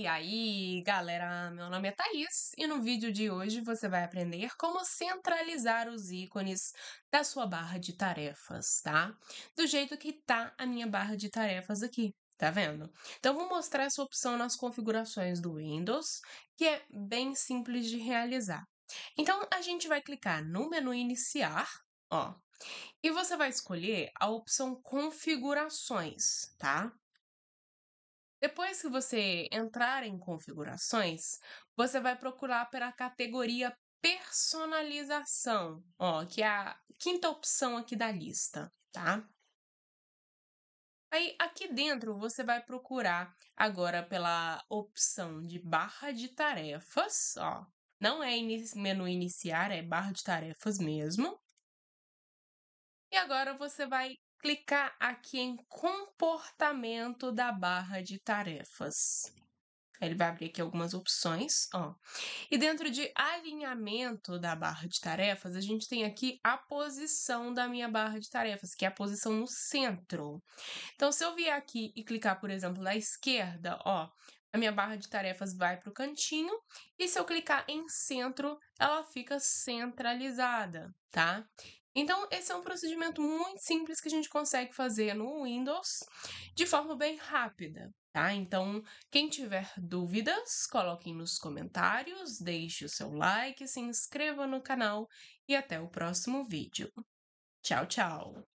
E aí, galera, meu nome é Thaís e no vídeo de hoje você vai aprender como centralizar os ícones da sua barra de tarefas, tá? Do jeito que tá a minha barra de tarefas aqui, tá vendo? Então vou mostrar essa opção nas configurações do Windows, que é bem simples de realizar. Então a gente vai clicar no menu iniciar, ó, e você vai escolher a opção configurações, tá? Depois que você entrar em configurações, você vai procurar pela categoria personalização, ó, que é a quinta opção aqui da lista, tá? Aí aqui dentro você vai procurar agora pela opção de barra de tarefas, ó. Não é menu iniciar, é barra de tarefas mesmo. E agora você vai clicar aqui em comportamento da barra de tarefas. Ele vai abrir aqui algumas opções, ó. E dentro de alinhamento da barra de tarefas, a gente tem aqui a posição da minha barra de tarefas, que é a posição no centro. Então, se eu vier aqui e clicar, por exemplo, na esquerda, ó, a minha barra de tarefas vai para o cantinho e se eu clicar em centro, ela fica centralizada, tá? Então, esse é um procedimento muito simples que a gente consegue fazer no Windows de forma bem rápida. Tá? Então, quem tiver dúvidas, coloquem nos comentários, deixe o seu like, se inscreva no canal e até o próximo vídeo. Tchau, tchau!